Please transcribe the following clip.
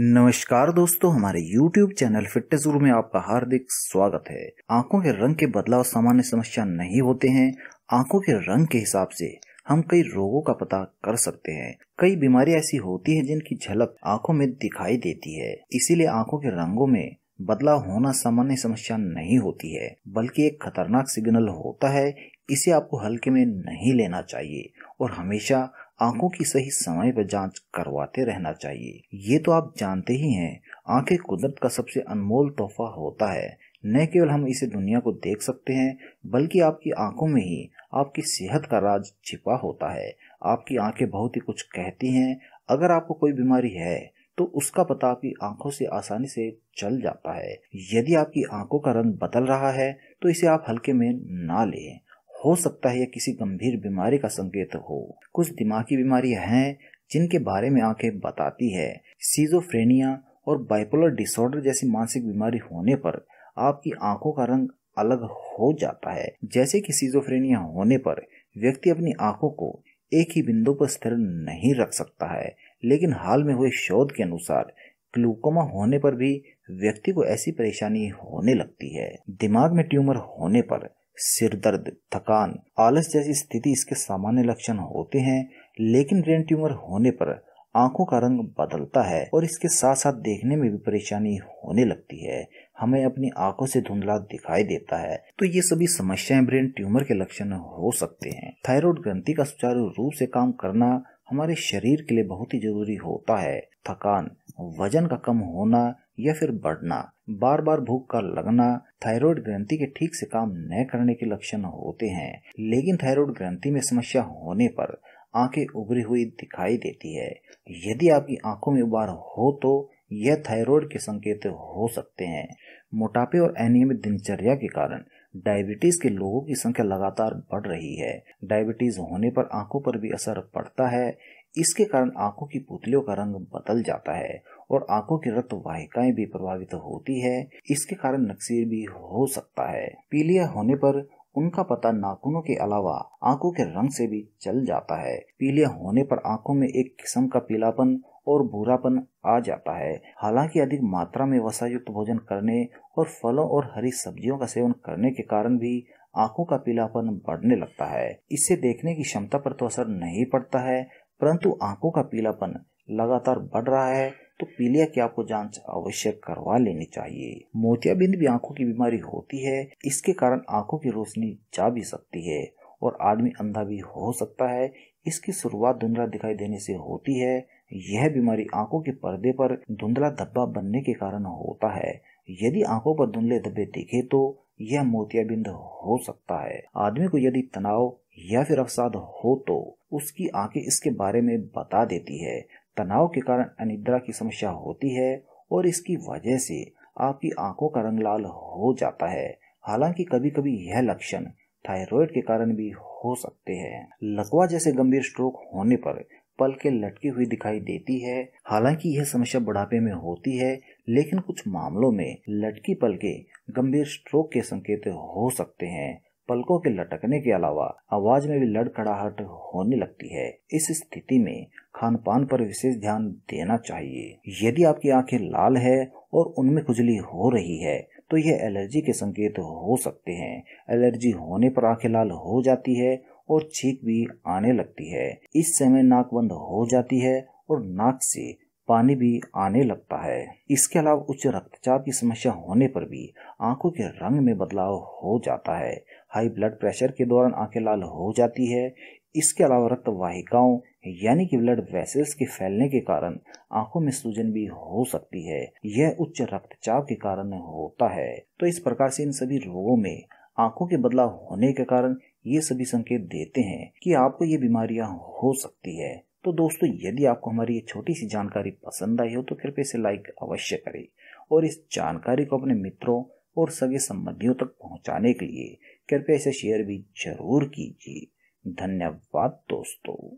नमस्कार दोस्तों हमारे YouTube चैनल फिटनेस गुरु में आपका हार्दिक स्वागत है आंखों के रंग के बदलाव सामान्य समस्या नहीं होते हैं आंखों के रंग के हिसाब से हम कई रोगों का पता कर सकते हैं कई बीमारी ऐसी होती है जिनकी झलक आंखों में दिखाई देती है इसीलिए आंखों के रंगों में बदलाव होना सामान्य समस्या नहीं होती है बल्कि एक खतरनाक सिग्नल होता है इसे आपको हल्के में नहीं लेना चाहिए और हमेशा आंखों की सही समय पर जांच करवाते रहना चाहिए ये तो आप जानते ही हैं आंखें कुदरत का सबसे अनमोल तोहफा होता है न केवल हम इसे दुनिया को देख सकते हैं बल्कि आपकी आंखों में ही आपकी सेहत का राज छिपा होता है आपकी आंखें बहुत ही कुछ कहती हैं अगर आपको कोई बीमारी है तो उसका पता आपकी आंखों से आसानी से चल जाता है यदि आपकी आंखों का रंग बदल रहा है तो इसे आप हल्के में ना लें हो सकता है यह किसी गंभीर बीमारी का संकेत हो कुछ दिमागी बीमारियां हैं जिनके बारे में आंखें बताती है सीजोफ्रेनिया और बाइपोलर डिसऑर्डर जैसी मानसिक बीमारी होने पर आपकी आंखों का रंग अलग हो जाता है जैसे कि सीजोफ्रेनिया होने पर व्यक्ति अपनी आंखों को एक ही बिंदु पर स्थिर नहीं रख सकता है लेकिन हाल में हुए शोध के अनुसार ग्लूकोमा होने पर भी व्यक्ति को ऐसी परेशानी होने लगती है दिमाग में ट्यूमर होने पर सिर दर्द थकान आलस जैसी स्थिति इसके सामान्य लक्षण होते हैं लेकिन ब्रेन ट्यूमर होने पर आंखों का रंग बदलता है और इसके साथ साथ देखने में भी परेशानी होने लगती है हमें अपनी आंखों से धुंधला दिखाई देता है तो ये सभी समस्याएं ब्रेन ट्यूमर के लक्षण हो सकते हैं थायराइड ग्रंथि का सुचारू रूप से काम करना हमारे शरीर के लिए बहुत ही जरूरी होता है थकान वजन का कम होना या फिर बढ़ना बार बार भूख का लगना थायराइड ग्रंथि के ठीक से काम न करने के लक्षण होते हैं लेकिन थायराइड ग्रंथि में समस्या होने पर आंखें उभरी हुई दिखाई देती है यदि आपकी आंखों में उबार हो तो यह थायराइड के संकेत हो सकते हैं मोटापे और अनियमित दिनचर्या के कारण डायबिटीज के लोगों की संख्या लगातार बढ़ रही है डायबिटीज होने पर आंखों पर भी असर पड़ता है इसके कारण आंखों की पुतलियों का रंग बदल जाता है और आंखों की रक्त वाहिकाएं भी प्रभावित होती है इसके कारण नक्सीर भी हो सकता है पीलिया होने पर उनका पता नाखूनों के अलावा आंखों के रंग से भी चल जाता है पीलिया होने पर आंखों में एक किस्म का पीलापन और भूरापन आ जाता है हालांकि अधिक मात्रा में वसा युक्त भोजन करने और फलों और हरी सब्जियों का सेवन करने के कारण भी आंखों का पीलापन बढ़ने लगता है इससे देखने की क्षमता पर तो असर नहीं पड़ता है परंतु आंखों का पीलापन लगातार बढ़ रहा है तो पीलिया की आपको जांच अवश्य करवा लेनी चाहिए मोतियाबिंद भी आंखों की बीमारी होती है इसके कारण आंखों की रोशनी जा भी सकती है और आदमी अंधा भी हो सकता है इसकी शुरुआत धुंधला दिखाई देने से होती है यह बीमारी आंखों के पर्दे पर धुंधला धब्बा बनने के कारण होता है यदि आंखों पर धुंधले धब्बे दिखे तो यह मोतियाबिंद हो सकता है आदमी को यदि तनाव या फिर अवसाद हो तो उसकी आंखें इसके बारे में बता देती है तनाव के कारण अनिद्रा की समस्या होती है और इसकी वजह से आपकी आंखों का रंग लाल हो जाता है हालांकि कभी कभी यह लक्षण थायराइड के कारण भी हो सकते हैं लकवा जैसे गंभीर स्ट्रोक होने पर पल के लटकी हुई दिखाई देती है हालांकि यह समस्या बुढ़ापे में होती है लेकिन कुछ मामलों में लटकी पल के गंभीर स्ट्रोक के संकेत हो सकते हैं पलकों के लटकने के अलावा आवाज में भी लड़खड़ाहट होने लगती है इस स्थिति में खान पान पर विशेष ध्यान देना चाहिए यदि आपकी आंखें लाल है और उनमें खुजली हो रही है तो यह एलर्जी के संकेत हो सकते हैं एलर्जी होने पर आंखें लाल हो जाती है और छींक भी आने लगती है इस समय नाक बंद हो जाती है और नाक से पानी भी आने लगता है इसके अलावा उच्च रक्तचाप की समस्या होने पर भी आंखों के रंग में बदलाव हो जाता है हाई ब्लड प्रेशर के दौरान आंखें लाल हो जाती है इसके अलावा रक्त वाहिकाओं यानी कि ब्लड वेसल्स के फैलने के कारण आंखों में सूजन भी हो सकती है यह उच्च रक्तचाप के कारण होता है तो इस प्रकार से इन सभी रोगों में आंखों के बदलाव होने के कारण ये सभी संकेत देते हैं कि आपको ये बीमारियां हो सकती है तो दोस्तों यदि आपको हमारी ये छोटी सी जानकारी पसंद आई हो तो कृपया इसे लाइक अवश्य करें और इस जानकारी को अपने मित्रों और सगे संबंधियों तक पहुंचाने के लिए कृपया इसे शेयर भी जरूर कीजिए धन्यवाद दोस्तों